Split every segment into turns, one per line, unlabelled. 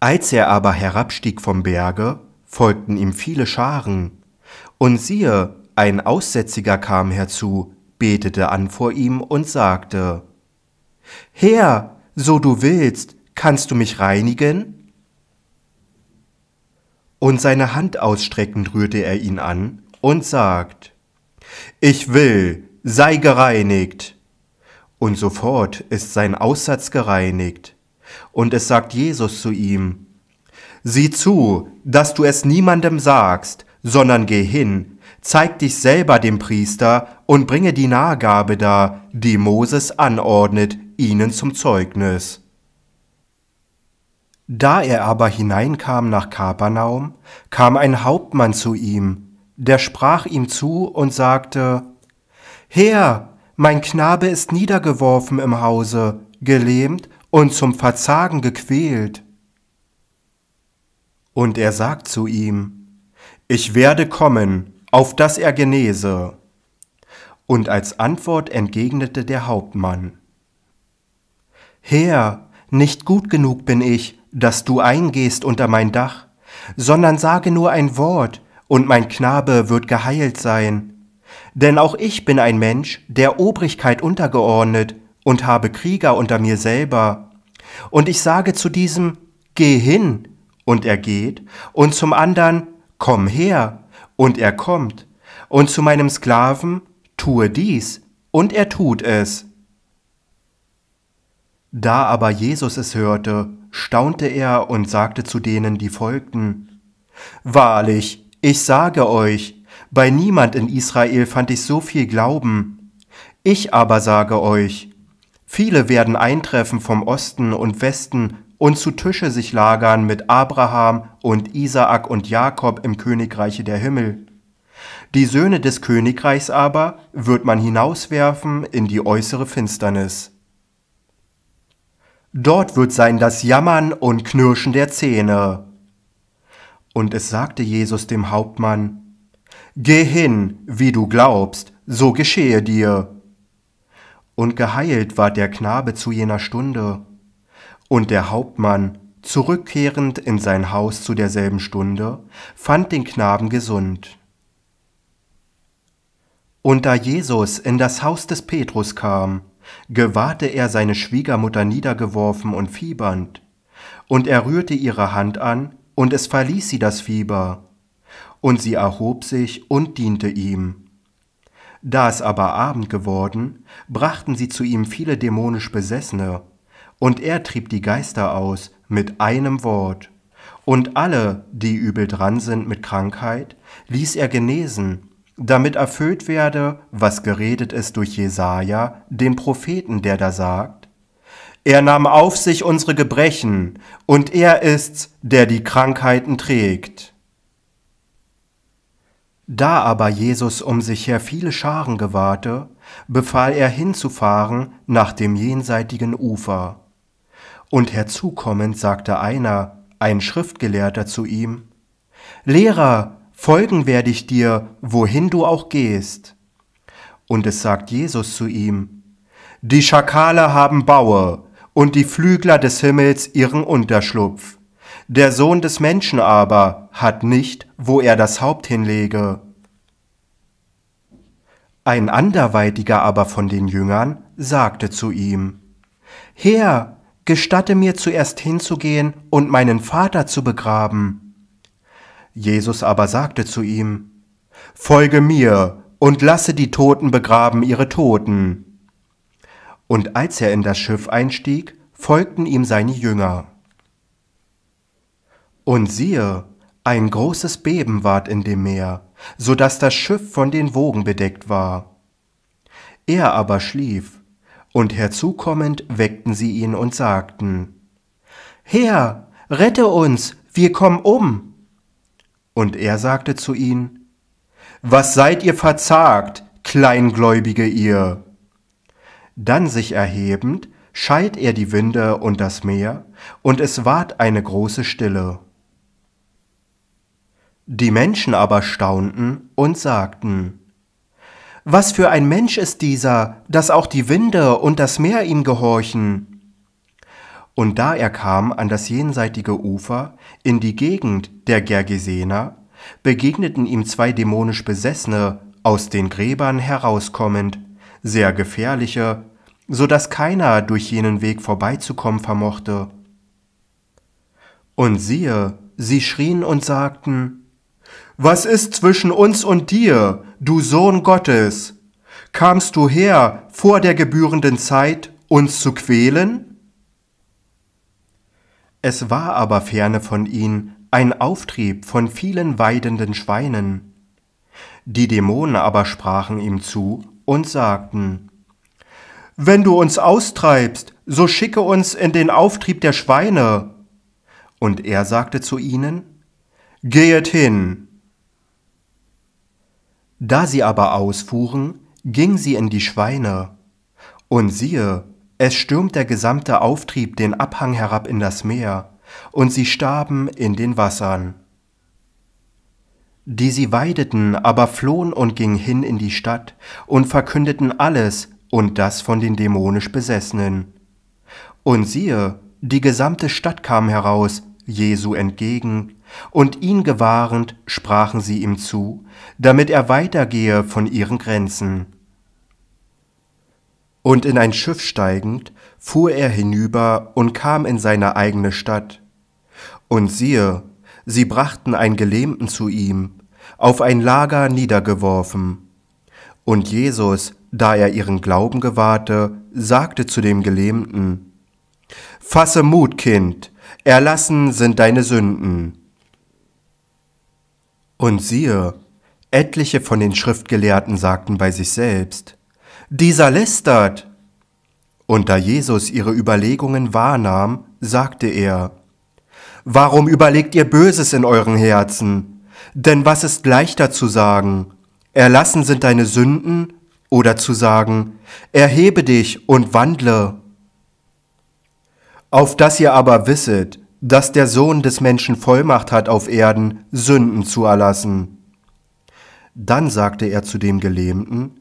Als er aber herabstieg vom Berge, folgten ihm viele Scharen. Und siehe, ein Aussätziger kam herzu, betete an vor ihm und sagte, Herr, so du willst, kannst du mich reinigen? Und seine Hand ausstreckend rührte er ihn an und sagt, Ich will, sei gereinigt. Und sofort ist sein Aussatz gereinigt. Und es sagt Jesus zu ihm, Sieh zu, dass du es niemandem sagst, sondern geh hin, zeig dich selber dem Priester und bringe die Nahgabe dar, die Moses anordnet, ihnen zum Zeugnis. Da er aber hineinkam nach Kapernaum, kam ein Hauptmann zu ihm, der sprach ihm zu und sagte, Herr, mein Knabe ist niedergeworfen im Hause, gelähmt und zum Verzagen gequält. Und er sagt zu ihm, ich werde kommen, auf dass er genese. Und als Antwort entgegnete der Hauptmann, Herr, nicht gut genug bin ich, dass du eingehst unter mein Dach, sondern sage nur ein Wort, und mein Knabe wird geheilt sein. Denn auch ich bin ein Mensch, der Obrigkeit untergeordnet und habe Krieger unter mir selber. Und ich sage zu diesem, geh hin, und er geht, und zum anderen, komm her, und er kommt, und zu meinem Sklaven, tue dies, und er tut es. Da aber Jesus es hörte, staunte er und sagte zu denen, die folgten, Wahrlich, ich sage euch, bei niemand in Israel fand ich so viel Glauben. Ich aber sage euch, Viele werden eintreffen vom Osten und Westen und zu Tische sich lagern mit Abraham und Isaak und Jakob im Königreiche der Himmel. Die Söhne des Königreichs aber wird man hinauswerfen in die äußere Finsternis. Dort wird sein das Jammern und Knirschen der Zähne. Und es sagte Jesus dem Hauptmann, Geh hin, wie du glaubst, so geschehe dir und geheilt war der Knabe zu jener Stunde. Und der Hauptmann, zurückkehrend in sein Haus zu derselben Stunde, fand den Knaben gesund. Und da Jesus in das Haus des Petrus kam, gewahrte er seine Schwiegermutter niedergeworfen und fiebernd, und er rührte ihre Hand an, und es verließ sie das Fieber, und sie erhob sich und diente ihm. Da es aber Abend geworden, brachten sie zu ihm viele dämonisch Besessene, und er trieb die Geister aus mit einem Wort. Und alle, die übel dran sind mit Krankheit, ließ er genesen, damit erfüllt werde, was geredet ist durch Jesaja, den Propheten, der da sagt: Er nahm auf sich unsere Gebrechen, und er ist's, der die Krankheiten trägt. Da aber Jesus um sich her viele Scharen gewahrte, befahl er hinzufahren nach dem jenseitigen Ufer. Und herzukommend sagte einer, ein Schriftgelehrter, zu ihm, Lehrer, folgen werde ich dir, wohin du auch gehst. Und es sagt Jesus zu ihm, Die Schakale haben Baue, und die Flügler des Himmels ihren Unterschlupf. Der Sohn des Menschen aber hat nicht, wo er das Haupt hinlege. Ein anderweitiger aber von den Jüngern sagte zu ihm, Herr, gestatte mir zuerst hinzugehen und meinen Vater zu begraben. Jesus aber sagte zu ihm, Folge mir und lasse die Toten begraben ihre Toten. Und als er in das Schiff einstieg, folgten ihm seine Jünger. Und siehe, ein großes Beben ward in dem Meer, so daß das Schiff von den Wogen bedeckt war. Er aber schlief, und herzukommend weckten sie ihn und sagten, Herr, rette uns, wir kommen um. Und er sagte zu ihnen, Was seid ihr verzagt, Kleingläubige ihr? Dann sich erhebend, schalt er die Winde und das Meer, und es ward eine große Stille. Die Menschen aber staunten und sagten, Was für ein Mensch ist dieser, dass auch die Winde und das Meer ihm gehorchen? Und da er kam an das jenseitige Ufer, in die Gegend der Gergesener, begegneten ihm zwei dämonisch Besessene, aus den Gräbern herauskommend, sehr gefährliche, so dass keiner durch jenen Weg vorbeizukommen vermochte. Und siehe, sie schrien und sagten, was ist zwischen uns und dir, du Sohn Gottes? Kamst du her vor der gebührenden Zeit, uns zu quälen? Es war aber ferne von ihm ein Auftrieb von vielen weidenden Schweinen. Die Dämonen aber sprachen ihm zu und sagten, Wenn du uns austreibst, so schicke uns in den Auftrieb der Schweine. Und er sagte zu ihnen, Gehet hin! Da sie aber ausfuhren, ging sie in die Schweine. Und siehe, es stürmt der gesamte Auftrieb den Abhang herab in das Meer, und sie starben in den Wassern. Die sie weideten, aber flohen und gingen hin in die Stadt und verkündeten alles und das von den dämonisch Besessenen. Und siehe, die gesamte Stadt kam heraus, Jesu entgegen, und ihn gewahrend sprachen sie ihm zu, damit er weitergehe von ihren Grenzen. Und in ein Schiff steigend, fuhr er hinüber und kam in seine eigene Stadt. Und siehe, sie brachten einen Gelähmten zu ihm, auf ein Lager niedergeworfen. Und Jesus, da er ihren Glauben gewahrte, sagte zu dem Gelähmten, Fasse Mut, Kind, erlassen sind deine Sünden. Und siehe, etliche von den Schriftgelehrten sagten bei sich selbst, dieser lästert. Und da Jesus ihre Überlegungen wahrnahm, sagte er, Warum überlegt ihr Böses in euren Herzen? Denn was ist leichter zu sagen, erlassen sind deine Sünden, oder zu sagen, erhebe dich und wandle auf dass ihr aber wisset, dass der Sohn des Menschen Vollmacht hat auf Erden, Sünden zu erlassen. Dann sagte er zu dem Gelähmten,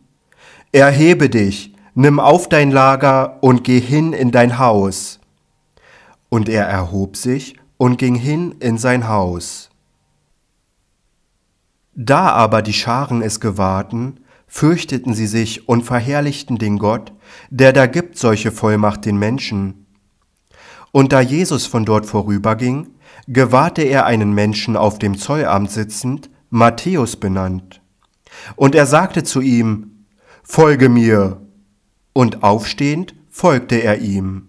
Erhebe dich, nimm auf dein Lager und geh hin in dein Haus. Und er erhob sich und ging hin in sein Haus. Da aber die Scharen es gewahrten, fürchteten sie sich und verherrlichten den Gott, der da gibt solche Vollmacht den Menschen. Und da Jesus von dort vorüberging, gewahrte er einen Menschen auf dem Zollamt sitzend, Matthäus benannt. Und er sagte zu ihm, Folge mir. Und aufstehend folgte er ihm.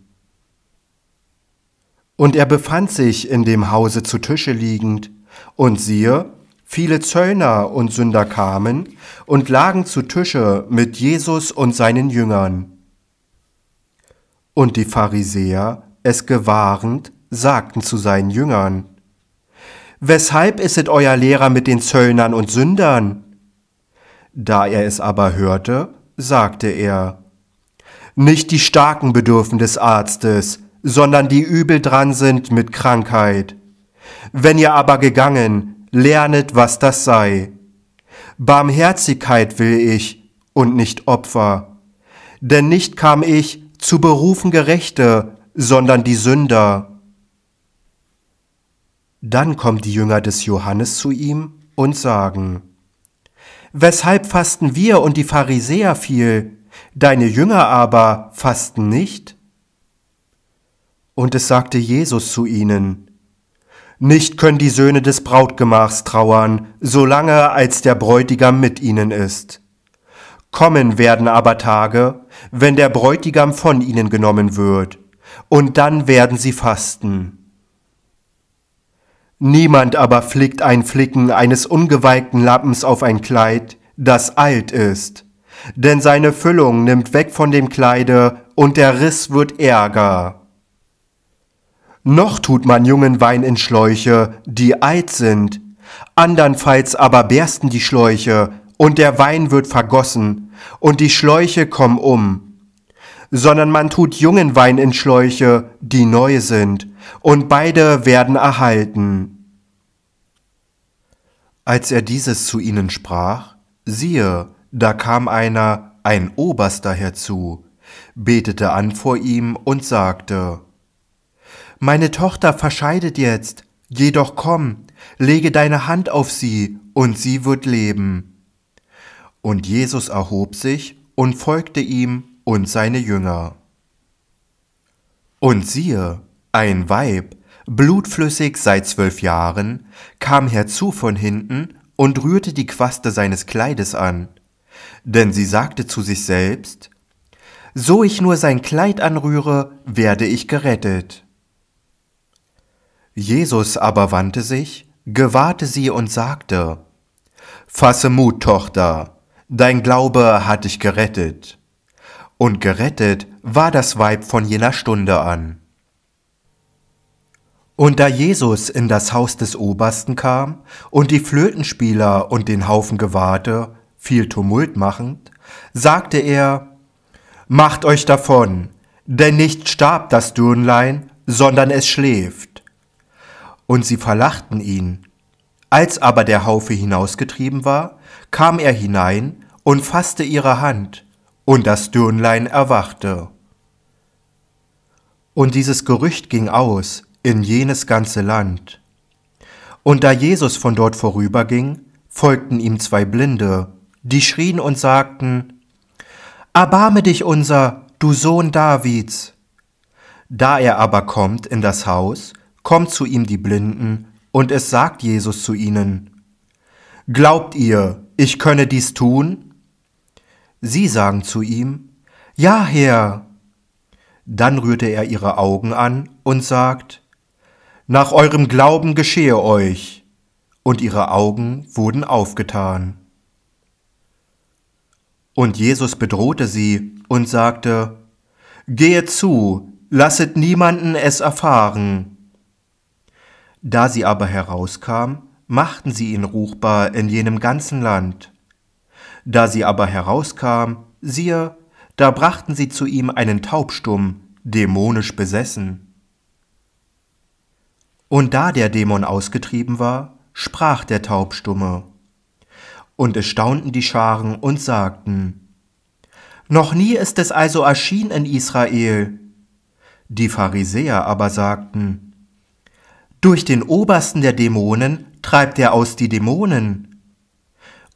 Und er befand sich in dem Hause zu Tische liegend, und siehe, viele Zöllner und Sünder kamen und lagen zu Tische mit Jesus und seinen Jüngern. Und die Pharisäer es gewahrend, sagten zu seinen Jüngern, Weshalb isset euer Lehrer mit den Zöllnern und Sündern? Da er es aber hörte, sagte er, Nicht die Starken bedürfen des Arztes, sondern die übel dran sind mit Krankheit. Wenn ihr aber gegangen, lernet, was das sei. Barmherzigkeit will ich und nicht Opfer. Denn nicht kam ich, zu berufen Gerechte, sondern die Sünder. Dann kommen die Jünger des Johannes zu ihm und sagen, Weshalb fasten wir und die Pharisäer viel, deine Jünger aber fasten nicht? Und es sagte Jesus zu ihnen, Nicht können die Söhne des Brautgemachs trauern, solange als der Bräutigam mit ihnen ist. Kommen werden aber Tage, wenn der Bräutigam von ihnen genommen wird und dann werden sie fasten. Niemand aber flickt ein Flicken eines ungeweigten Lappens auf ein Kleid, das alt ist, denn seine Füllung nimmt weg von dem Kleide und der Riss wird ärger. Noch tut man jungen Wein in Schläuche, die alt sind, andernfalls aber bersten die Schläuche, und der Wein wird vergossen, und die Schläuche kommen um, sondern man tut jungen Wein in Schläuche, die neu sind, und beide werden erhalten. Als er dieses zu ihnen sprach, siehe, da kam einer, ein Oberster herzu, betete an vor ihm und sagte, Meine Tochter verscheidet jetzt, jedoch komm, lege deine Hand auf sie, und sie wird leben. Und Jesus erhob sich und folgte ihm und seine Jünger. Und siehe, ein Weib, blutflüssig seit zwölf Jahren, kam herzu von hinten und rührte die Quaste seines Kleides an. Denn sie sagte zu sich selbst, So ich nur sein Kleid anrühre, werde ich gerettet. Jesus aber wandte sich, gewahrte sie und sagte, Fasse Mut, Tochter, dein Glaube hat dich gerettet und gerettet war das Weib von jener Stunde an. Und da Jesus in das Haus des Obersten kam und die Flötenspieler und den Haufen Gewahrte viel Tumult machend, sagte er, Macht euch davon, denn nicht starb das Dürnlein, sondern es schläft. Und sie verlachten ihn. Als aber der Haufe hinausgetrieben war, kam er hinein und fasste ihre Hand, und das Dürnlein erwachte. Und dieses Gerücht ging aus in jenes ganze Land. Und da Jesus von dort vorüberging, folgten ihm zwei Blinde, die schrien und sagten, Erbarme dich unser, du Sohn Davids. Da er aber kommt in das Haus, kommt zu ihm die Blinden, und es sagt Jesus zu ihnen, Glaubt ihr, ich könne dies tun? Sie sagen zu ihm, Ja, Herr. Dann rührte er ihre Augen an und sagt, Nach eurem Glauben geschehe euch. Und ihre Augen wurden aufgetan. Und Jesus bedrohte sie und sagte, Gehet zu, lasset niemanden es erfahren. Da sie aber herauskam, machten sie ihn ruchbar in jenem ganzen Land. Da sie aber herauskam, siehe, da brachten sie zu ihm einen Taubstumm, dämonisch besessen. Und da der Dämon ausgetrieben war, sprach der Taubstumme. Und es staunten die Scharen und sagten, Noch nie ist es also erschien in Israel. Die Pharisäer aber sagten, Durch den Obersten der Dämonen treibt er aus die Dämonen.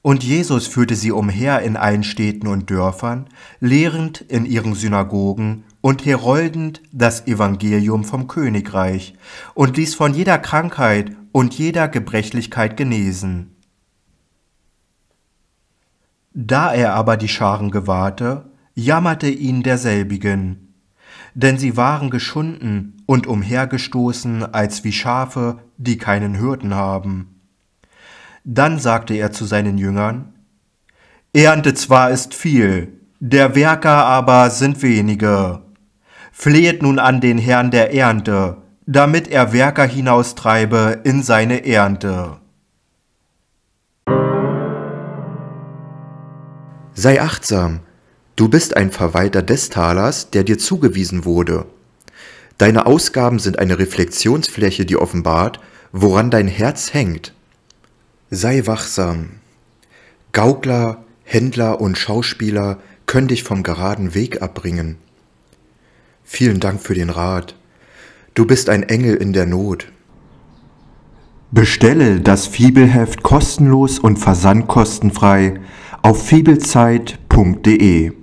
Und Jesus führte sie umher in allen Städten und Dörfern, lehrend in ihren Synagogen und heroldend das Evangelium vom Königreich und ließ von jeder Krankheit und jeder Gebrechlichkeit genesen. Da er aber die Scharen gewahrte, jammerte ihn derselbigen, denn sie waren geschunden und umhergestoßen als wie Schafe, die keinen Hürden haben. Dann sagte er zu seinen Jüngern, Ernte zwar ist viel, der Werker aber sind wenige. Flehet nun an den Herrn der Ernte, damit er Werker hinaustreibe in seine Ernte. Sei achtsam, du bist ein Verwalter des Talers, der dir zugewiesen wurde. Deine Ausgaben sind eine Reflexionsfläche, die offenbart, woran dein Herz hängt. Sei wachsam. Gaukler, Händler und Schauspieler können dich vom geraden Weg abbringen. Vielen Dank für den Rat. Du bist ein Engel in der Not. Bestelle das Fiebelheft kostenlos und versandkostenfrei auf fiebelzeit.de